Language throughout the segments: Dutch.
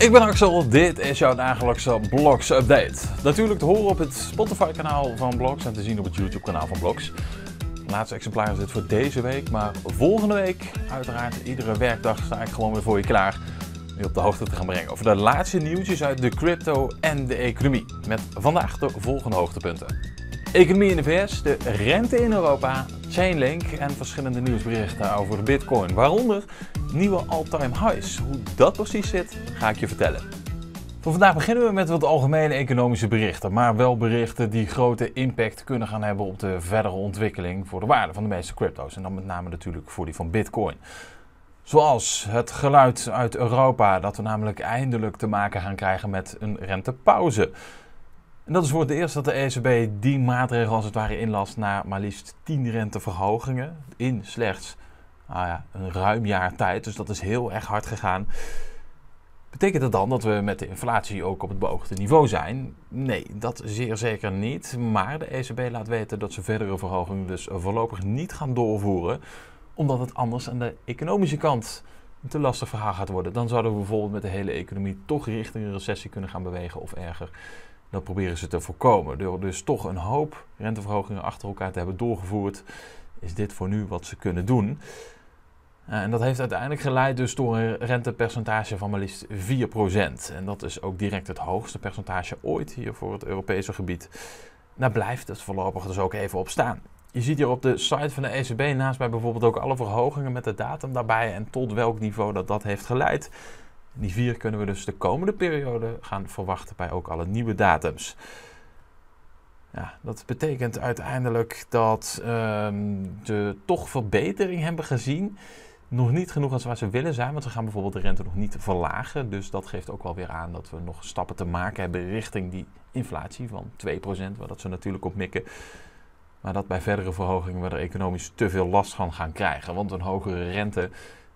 Ik ben Axel, dit is jouw dagelijkse Blogs Update. Natuurlijk te horen op het Spotify kanaal van Blogs en te zien op het YouTube kanaal van Blogs. laatste exemplaar is dit voor deze week, maar volgende week, uiteraard iedere werkdag, sta ik gewoon weer voor je klaar. Je op de hoogte te gaan brengen over de laatste nieuwtjes uit de crypto en de economie. Met vandaag de volgende hoogtepunten. Economie in de VS, de rente in Europa, Chainlink en verschillende nieuwsberichten over Bitcoin. Waaronder nieuwe all-time highs. Hoe dat precies zit, ga ik je vertellen. Voor vandaag beginnen we met wat algemene economische berichten, maar wel berichten die grote impact kunnen gaan hebben op de verdere ontwikkeling voor de waarde van de meeste crypto's. En dan met name natuurlijk voor die van Bitcoin. Zoals het geluid uit Europa dat we namelijk eindelijk te maken gaan krijgen met een rentepauze. En dat is voor het eerst dat de ECB die maatregel als het ware inlast na maar liefst 10 renteverhogingen in slechts nou ja, een ruim jaar tijd. Dus dat is heel erg hard gegaan. Betekent dat dan dat we met de inflatie ook op het beoogde niveau zijn? Nee, dat zeer zeker niet. Maar de ECB laat weten dat ze verdere verhogingen dus voorlopig niet gaan doorvoeren, omdat het anders aan de economische kant te lastig verhaal gaat worden. Dan zouden we bijvoorbeeld met de hele economie toch richting een recessie kunnen gaan bewegen of erger. Dat proberen ze te voorkomen. Door dus toch een hoop renteverhogingen achter elkaar te hebben doorgevoerd, is dit voor nu wat ze kunnen doen. Eh, en dat heeft uiteindelijk geleid dus door een rentepercentage van maar liefst 4%. En dat is ook direct het hoogste percentage ooit hier voor het Europese gebied. Daar blijft het voorlopig dus ook even op staan. Je ziet hier op de site van de ECB naast mij bijvoorbeeld ook alle verhogingen met de datum daarbij en tot welk niveau dat dat heeft geleid. Die vier kunnen we dus de komende periode gaan verwachten bij ook alle nieuwe datums. Ja, dat betekent uiteindelijk dat we ehm, toch verbetering hebben gezien. Nog niet genoeg als waar ze willen zijn, want ze gaan bijvoorbeeld de rente nog niet verlagen. Dus dat geeft ook wel weer aan dat we nog stappen te maken hebben richting die inflatie van 2%, waar dat ze natuurlijk op mikken. Maar dat bij verdere verhogingen we er economisch te veel last van gaan krijgen. Want een hogere rente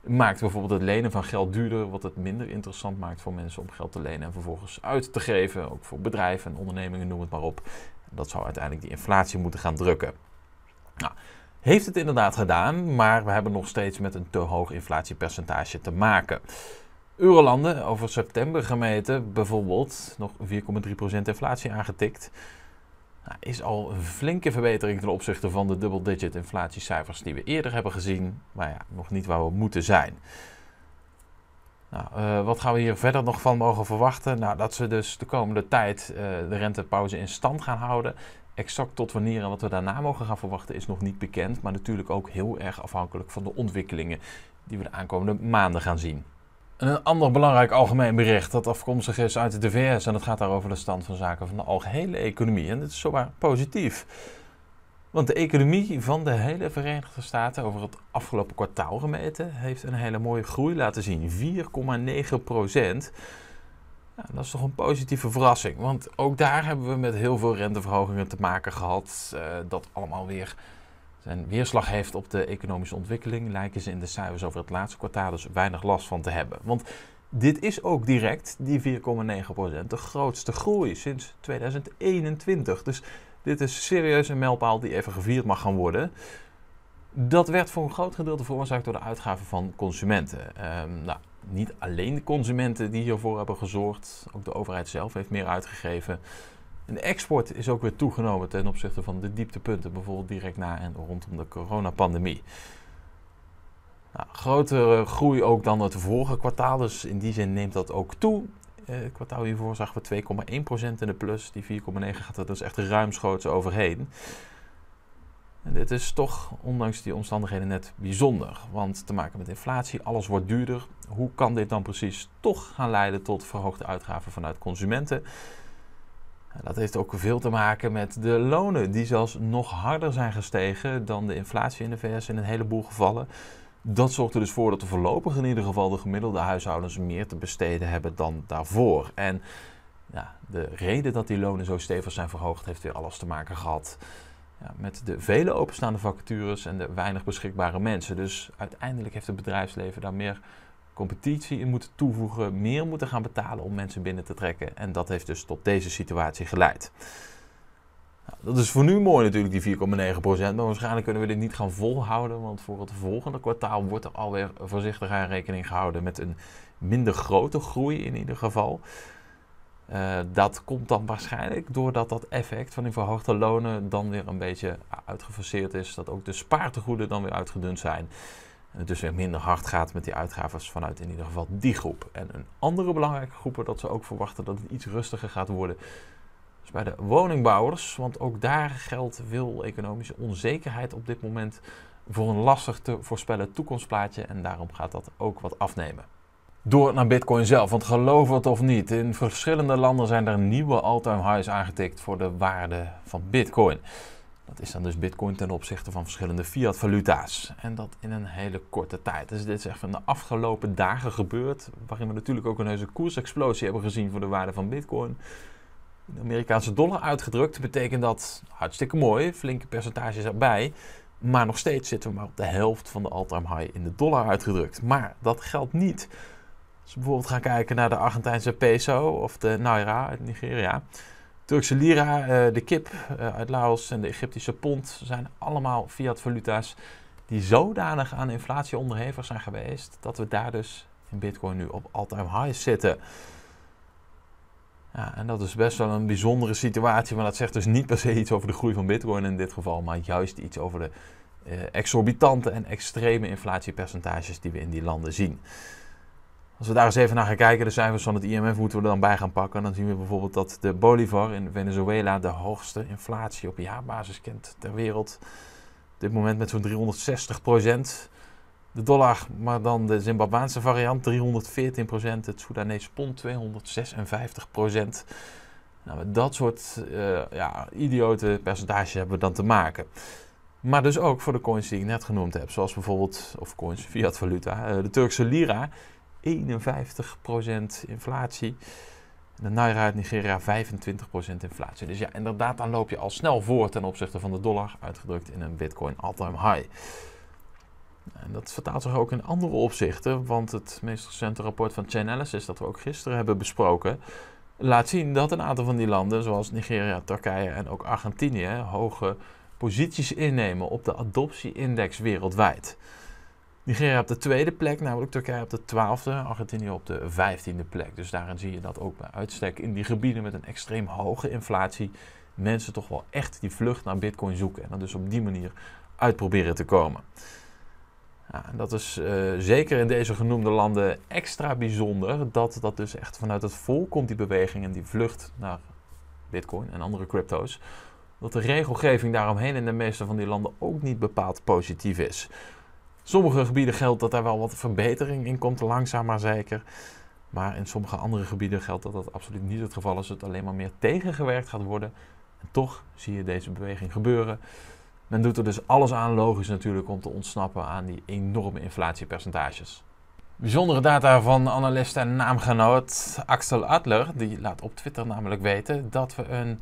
maakt bijvoorbeeld het lenen van geld duurder, wat het minder interessant maakt voor mensen om geld te lenen en vervolgens uit te geven, ook voor bedrijven en ondernemingen, noem het maar op. Dat zou uiteindelijk die inflatie moeten gaan drukken. Nou, heeft het inderdaad gedaan, maar we hebben nog steeds met een te hoog inflatiepercentage te maken. Eurolanden over september gemeten bijvoorbeeld nog 4,3% inflatie aangetikt. Nou, is al een flinke verbetering ten opzichte van de double-digit inflatiecijfers die we eerder hebben gezien, maar ja, nog niet waar we moeten zijn. Nou, eh, wat gaan we hier verder nog van mogen verwachten? Nou, dat ze dus de komende tijd eh, de rentepauze in stand gaan houden. Exact tot wanneer en wat we daarna mogen gaan verwachten is nog niet bekend, maar natuurlijk ook heel erg afhankelijk van de ontwikkelingen die we de aankomende maanden gaan zien een ander belangrijk algemeen bericht dat afkomstig is uit de VS. En dat gaat daarover de stand van zaken van de algehele economie. En dit is zomaar positief. Want de economie van de hele Verenigde Staten over het afgelopen kwartaal gemeten heeft een hele mooie groei laten zien. 4,9 procent. dat is toch een positieve verrassing. Want ook daar hebben we met heel veel renteverhogingen te maken gehad. Eh, dat allemaal weer en weerslag heeft op de economische ontwikkeling, lijken ze in de cijfers over het laatste kwartaal dus weinig last van te hebben. Want dit is ook direct, die 4,9%, de grootste groei sinds 2021. Dus dit is serieus een mijlpaal die even gevierd mag gaan worden. Dat werd voor een groot gedeelte veroorzaakt door de uitgaven van consumenten. Um, nou, niet alleen de consumenten die hiervoor hebben gezorgd, ook de overheid zelf heeft meer uitgegeven de export is ook weer toegenomen ten opzichte van de dieptepunten, bijvoorbeeld direct na en rondom de coronapandemie. Nou, grotere groei ook dan het vorige kwartaal, dus in die zin neemt dat ook toe. Eh, het kwartaal hiervoor zagen we 2,1% in de plus. Die 4,9 gaat er dus echt ruimschoots overheen. En dit is toch, ondanks die omstandigheden, net bijzonder. Want te maken met inflatie, alles wordt duurder. Hoe kan dit dan precies toch gaan leiden tot verhoogde uitgaven vanuit consumenten? Dat heeft ook veel te maken met de lonen, die zelfs nog harder zijn gestegen dan de inflatie in de VS in een heleboel gevallen. Dat zorgt er dus voor dat de voorlopig in ieder geval de gemiddelde huishoudens meer te besteden hebben dan daarvoor. En ja, de reden dat die lonen zo stevig zijn verhoogd, heeft weer alles te maken gehad ja, met de vele openstaande vacatures en de weinig beschikbare mensen. Dus uiteindelijk heeft het bedrijfsleven daar meer competitie in moeten toevoegen, meer moeten gaan betalen om mensen binnen te trekken. En dat heeft dus tot deze situatie geleid. Nou, dat is voor nu mooi natuurlijk, die 4,9%. Maar waarschijnlijk kunnen we dit niet gaan volhouden. Want voor het volgende kwartaal wordt er alweer voorzichtig aan rekening gehouden met een minder grote groei in ieder geval. Eh, dat komt dan waarschijnlijk doordat dat effect van die verhoogde lonen dan weer een beetje uitgeforceerd is. Dat ook de spaartegoeden dan weer uitgedund zijn dus weer minder hard gaat met die uitgaven vanuit in ieder geval die groep. En een andere belangrijke groep dat ze ook verwachten dat het iets rustiger gaat worden, is bij de woningbouwers. Want ook daar geldt veel economische onzekerheid op dit moment voor een lastig te voorspellen toekomstplaatje. En daarom gaat dat ook wat afnemen. Door naar Bitcoin zelf, want geloof het of niet, in verschillende landen zijn er nieuwe all-time highs aangetikt voor de waarde van Bitcoin. Dat is dan dus bitcoin ten opzichte van verschillende fiat valuta's. En dat in een hele korte tijd. Dus dit is echt van de afgelopen dagen gebeurd. Waarin we natuurlijk ook een heuse koersexplosie hebben gezien voor de waarde van bitcoin. In de Amerikaanse dollar uitgedrukt betekent dat hartstikke mooi, flinke percentages erbij. Maar nog steeds zitten we maar op de helft van de all-time high in de dollar uitgedrukt. Maar dat geldt niet. Als we bijvoorbeeld gaan kijken naar de Argentijnse peso of de naira uit Nigeria Turkse lira, eh, de kip eh, uit Laos en de Egyptische pond zijn allemaal fiat-valuta's die zodanig aan inflatie onderhevig zijn geweest dat we daar dus in Bitcoin nu op all-time highs zitten. Ja, en dat is best wel een bijzondere situatie, maar dat zegt dus niet per se iets over de groei van Bitcoin in dit geval, maar juist iets over de eh, exorbitante en extreme inflatiepercentages die we in die landen zien. Als we daar eens even naar gaan kijken, de cijfers van het IMF moeten we er dan bij gaan pakken. Dan zien we bijvoorbeeld dat de bolivar in Venezuela de hoogste inflatie op jaarbasis kent ter wereld. Op dit moment met zo'n 360 procent. De dollar, maar dan de Zimbabweanse variant 314 procent. Het Soedanese pond 256 procent. Nou, met dat soort uh, ja, idiote percentages hebben we dan te maken. Maar dus ook voor de coins die ik net genoemd heb. Zoals bijvoorbeeld, of coins, fiat valuta, eh, de Turkse lira 51% inflatie. De naira Nigeria 25% inflatie. Dus ja, inderdaad, dan loop je al snel voor ten opzichte van de dollar, uitgedrukt in een bitcoin all-time high. En dat vertaalt zich ook in andere opzichten, want het meest recente rapport van Chainalysis, dat we ook gisteren hebben besproken, laat zien dat een aantal van die landen, zoals Nigeria, Turkije en ook Argentinië, hoge posities innemen op de adoptieindex wereldwijd. Nigeria op de tweede plek, namelijk Turkije op de twaalfde, Argentinië op de vijftiende plek. Dus daarin zie je dat ook bij uitstek in die gebieden met een extreem hoge inflatie mensen toch wel echt die vlucht naar bitcoin zoeken. En dan dus op die manier uit proberen te komen. Ja, en dat is eh, zeker in deze genoemde landen extra bijzonder. Dat dat dus echt vanuit het volk komt, die beweging en die vlucht naar bitcoin en andere crypto's. Dat de regelgeving daaromheen in de meeste van die landen ook niet bepaald positief is sommige gebieden geldt dat daar wel wat verbetering in komt, langzaam maar zeker. Maar in sommige andere gebieden geldt dat dat absoluut niet het geval is. Het alleen maar meer tegengewerkt gaat worden. En toch zie je deze beweging gebeuren. Men doet er dus alles aan, logisch natuurlijk, om te ontsnappen aan die enorme inflatiepercentages. Bijzondere data van analist en naamgenoot Axel Adler, die laat op Twitter namelijk weten dat we een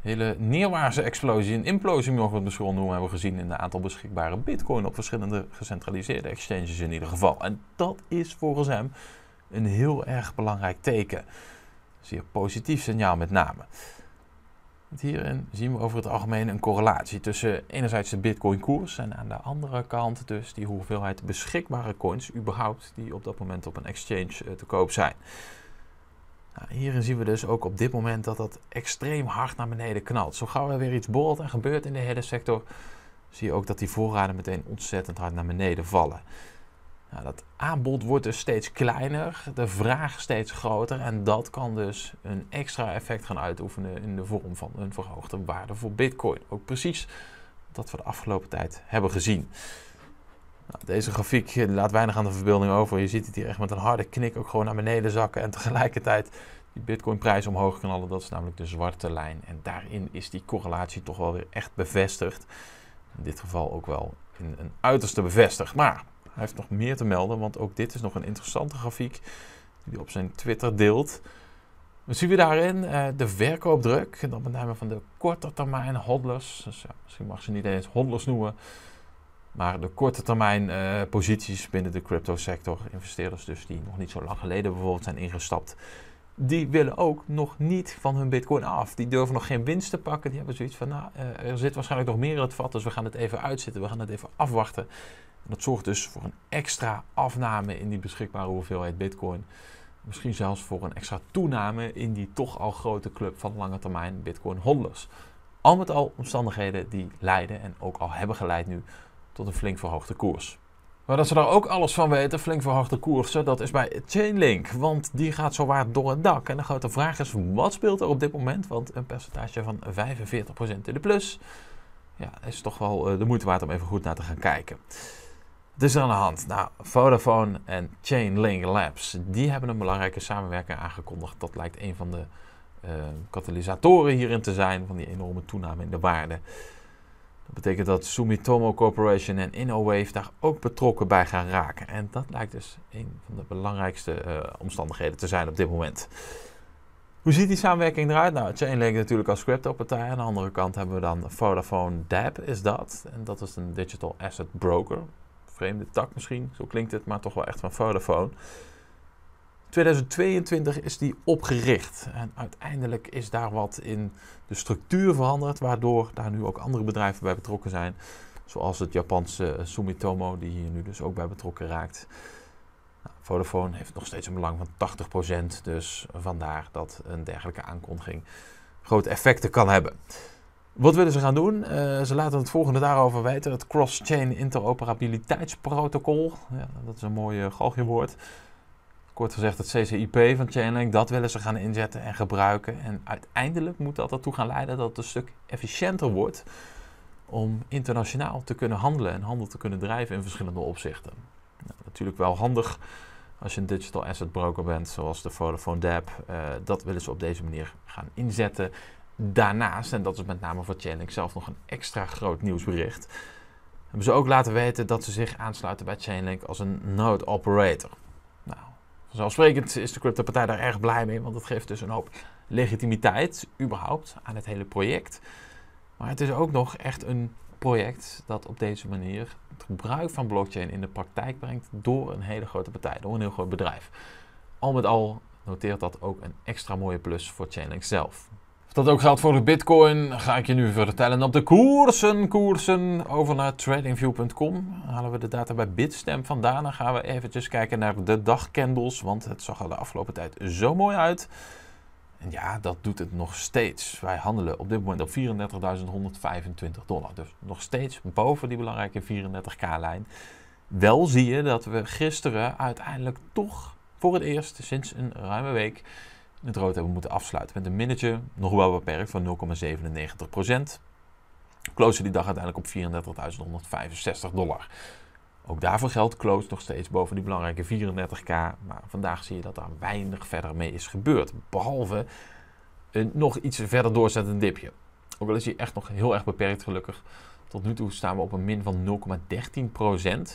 hele neerwaartse explosie en implosie, mogen we het misschien noemen, hebben we gezien in het aantal beschikbare bitcoin op verschillende gecentraliseerde exchanges in ieder geval. En dat is volgens hem een heel erg belangrijk teken. Zeer positief signaal met name. hierin zien we over het algemeen een correlatie tussen enerzijds de Bitcoin-koers en aan de andere kant dus die hoeveelheid beschikbare coins überhaupt die op dat moment op een exchange eh, te koop zijn. Nou, hierin zien we dus ook op dit moment dat dat extreem hard naar beneden knalt. Zo gauw er weer iets boord en gebeurt in de hele sector, zie je ook dat die voorraden meteen ontzettend hard naar beneden vallen. Nou, dat aanbod wordt dus steeds kleiner, de vraag steeds groter en dat kan dus een extra effect gaan uitoefenen in de vorm van een verhoogde waarde voor Bitcoin. Ook precies dat we de afgelopen tijd hebben gezien. Nou, deze grafiek eh, laat weinig aan de verbeelding over. Je ziet het hier echt met een harde knik ook gewoon naar beneden zakken. En tegelijkertijd die bitcoinprijs omhoog knallen. Dat is namelijk de zwarte lijn. En daarin is die correlatie toch wel weer echt bevestigd. In dit geval ook wel in een uiterste bevestigd. Maar hij heeft nog meer te melden, want ook dit is nog een interessante grafiek die op zijn Twitter deelt. We zien we daarin eh, de verkoopdruk, en dan met name van de korte termijn hodlers. Dus ja, misschien mag ze niet eens hodlers noemen. Maar de korte termijn eh, posities binnen de crypto sector, investeerders dus die nog niet zo lang geleden bijvoorbeeld zijn ingestapt, die willen ook nog niet van hun bitcoin af. Die durven nog geen winst te pakken. Die hebben zoiets van, nou, eh, er zit waarschijnlijk nog meer in het vat, dus we gaan het even uitzitten, we gaan het even afwachten. En dat zorgt dus voor een extra afname in die beschikbare hoeveelheid bitcoin. Misschien zelfs voor een extra toename in die toch al grote club van lange termijn bitcoin Holders. Al met al omstandigheden die leiden en ook al hebben geleid nu tot een flink verhoogde koers. Maar dat ze daar ook alles van weten, flink verhoogde koersen, dat is bij Chainlink. Want die gaat zowaar door het dak. En de grote vraag is, wat speelt er op dit moment? Want een percentage van 45% in de plus ja, is toch wel eh, de moeite waard om even goed naar te gaan kijken. Dus aan de hand. Nou, Vodafone en Chainlink Labs, die hebben een belangrijke samenwerking aangekondigd. Dat lijkt een van de uh, katalysatoren hierin te zijn, van die enorme toename in de waarde. Dat betekent dat Sumitomo Corporation en InnoWave daar ook betrokken bij gaan raken. En dat lijkt dus een van de belangrijkste eh, omstandigheden te zijn op dit moment. Hoe ziet die samenwerking eruit? Nou, Chainlink natuurlijk als crypto-partij. Aan de andere kant hebben we dan Vodafone DAB, is dat. En dat is een digital asset broker. Vreemde tak misschien, zo klinkt het, maar toch wel echt van Vodafone. 2022 is die opgericht en uiteindelijk is daar wat in de structuur veranderd, waardoor daar nu ook andere bedrijven bij betrokken zijn, zoals het Japanse Sumitomo, die hier nu dus ook bij betrokken raakt. Nou, Vodafone heeft nog steeds een belang van 80%, dus vandaar dat een dergelijke aankondiging grote effecten kan hebben. Wat willen ze gaan doen? Eh, ze laten het volgende daarover weten: het Cross-Chain Interoperabiliteitsprotocol. Ja, dat is een mooi uh, woord kort gezegd het CCIP van Chainlink, dat willen ze gaan inzetten en gebruiken. En uiteindelijk moet dat ertoe gaan leiden dat het een stuk efficiënter wordt om internationaal te kunnen handelen en handel te kunnen drijven in verschillende opzichten. Nou, natuurlijk wel handig als je een digital asset broker bent, zoals de Vodafone DApp. Eh, dat willen ze op deze manier gaan inzetten. Daarnaast, en dat is met name voor Chainlink zelf nog een extra groot nieuwsbericht, hebben ze ook laten weten dat ze zich aansluiten bij Chainlink als een node operator. Vanzelfsprekend is de cryptopartij daar erg blij mee, want dat geeft dus een hoop legitimiteit, überhaupt, aan het hele project. Maar het is ook nog echt een project dat op deze manier het gebruik van blockchain in de praktijk brengt door een hele grote partij, door een heel groot bedrijf. Al met al noteert dat ook een extra mooie plus voor Chainlink zelf. Dat ook geldt voor de Bitcoin. Ga ik je nu vertellen. Op de koersen, koersen. Over naar tradingview.com. Halen we de data bij Bitstamp vandaan. Dan gaan we eventjes kijken naar de dagcandles. Want het zag er de afgelopen tijd zo mooi uit. En ja, dat doet het nog steeds. Wij handelen op dit moment op 34.125 dollar. Dus nog steeds boven die belangrijke 34k-lijn. Wel zie je dat we gisteren uiteindelijk toch voor het eerst sinds een ruime week het rood hebben moeten afsluiten. Met een minnetje, nog wel beperkt, van 0,97%. Close die dag uiteindelijk op 34.165 dollar. Ook daarvoor geldt Close nog steeds boven die belangrijke 34k. Maar vandaag zie je dat daar weinig verder mee is gebeurd. Behalve een nog iets verder doorzettend dipje. Ook al is hij echt nog heel erg beperkt gelukkig. Tot nu toe staan we op een min van 0,13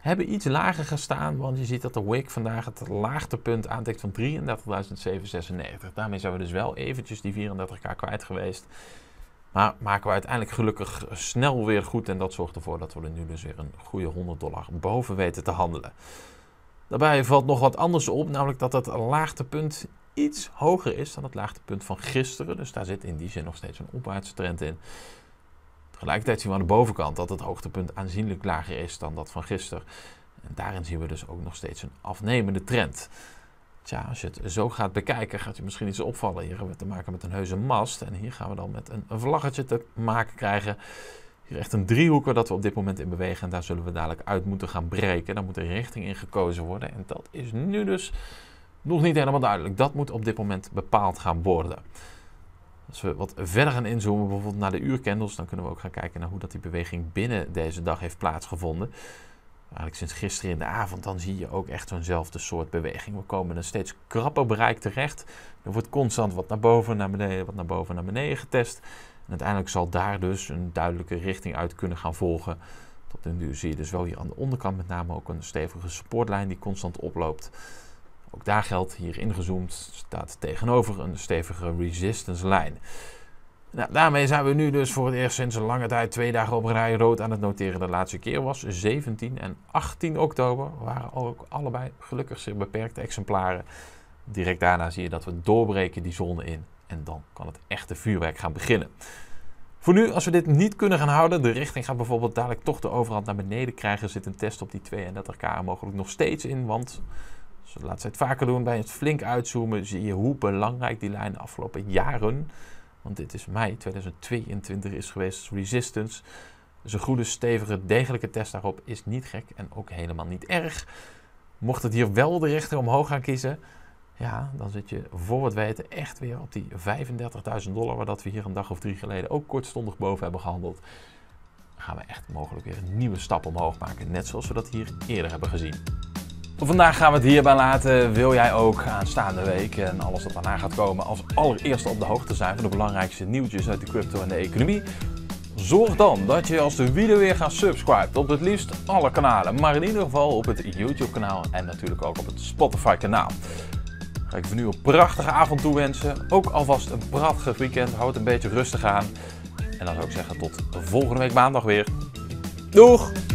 hebben iets lager gestaan, want je ziet dat de WIC vandaag het laagtepunt aantikt van 33.796. Daarmee zijn we dus wel eventjes die 34k kwijt geweest. Maar maken we uiteindelijk gelukkig snel weer goed en dat zorgt ervoor dat we er nu dus weer een goede 100 dollar boven weten te handelen. Daarbij valt nog wat anders op, namelijk dat het laagtepunt iets hoger is dan het laagtepunt van gisteren. Dus daar zit in die zin nog steeds een opwaartse trend in. Gelijkertijd zien we aan de bovenkant dat het hoogtepunt aanzienlijk lager is dan dat van gisteren. En daarin zien we dus ook nog steeds een afnemende trend. Tja, als je het zo gaat bekijken, gaat je misschien iets opvallen. Hier hebben we te maken met een heuse mast. En hier gaan we dan met een, een vlaggetje te maken krijgen. Hier echt een driehoeker dat we op dit moment in bewegen. En daar zullen we dadelijk uit moeten gaan breken. Daar moet een richting in gekozen worden. En dat is nu dus nog niet helemaal duidelijk. Dat moet op dit moment bepaald gaan worden. Als we wat verder gaan inzoomen, bijvoorbeeld naar de uurkendels, dan kunnen we ook gaan kijken naar hoe dat die beweging binnen deze dag heeft plaatsgevonden. Eigenlijk sinds gisteren in de avond, dan zie je ook echt zo'nzelfde soort beweging. We komen een steeds krapper bereik terecht. Er wordt constant wat naar boven, naar beneden, wat naar boven, naar beneden getest. En uiteindelijk zal daar dus een duidelijke richting uit kunnen gaan volgen. Tot nu zie je dus wel hier aan de onderkant met name ook een stevige supportlijn die constant oploopt. Ook daar geldt, hier ingezoomd, staat tegenover een stevige resistance lijn. Nou, daarmee zijn we nu dus voor het eerst sinds een lange tijd twee dagen op rij rood aan het noteren. De laatste keer was 17 en 18 oktober, waren ook allebei gelukkig zeer beperkte exemplaren. Direct daarna zie je dat we doorbreken die zone in en dan kan het echte vuurwerk gaan beginnen. Voor nu, als we dit niet kunnen gaan houden, de richting gaat bijvoorbeeld dadelijk toch de overhand naar beneden krijgen, zit een test op die 32K mogelijk nog steeds in, want dus we het het vaker doen, bij het flink uitzoomen, zie je hoe belangrijk die lijn de afgelopen jaren, want dit is mei 2022 is geweest, resistance. Dus een goede, stevige, degelijke test daarop is niet gek en ook helemaal niet erg. Mocht het hier wel de rechter omhoog gaan kiezen, ja, dan zit je voor het weten echt weer op die 35.000 dollar, waar dat we hier een dag of drie geleden ook kortstondig boven hebben gehandeld. gaan we echt mogelijk weer een nieuwe stap omhoog maken, net zoals we dat hier eerder hebben gezien vandaag gaan we het hierbij laten. Wil jij ook aanstaande week en alles wat daarna gaat komen als allereerste op de hoogte zijn van de belangrijkste nieuwtjes uit de crypto en de economie? Zorg dan dat je als de video weer gaat subscriben op het liefst alle kanalen. Maar in ieder geval op het YouTube kanaal en natuurlijk ook op het Spotify kanaal. Ga ik voor nu een prachtige avond toewensen. Ook alvast een prachtig weekend. Houd een beetje rustig aan. En dan zou ik zeggen tot volgende week maandag weer. Doeg!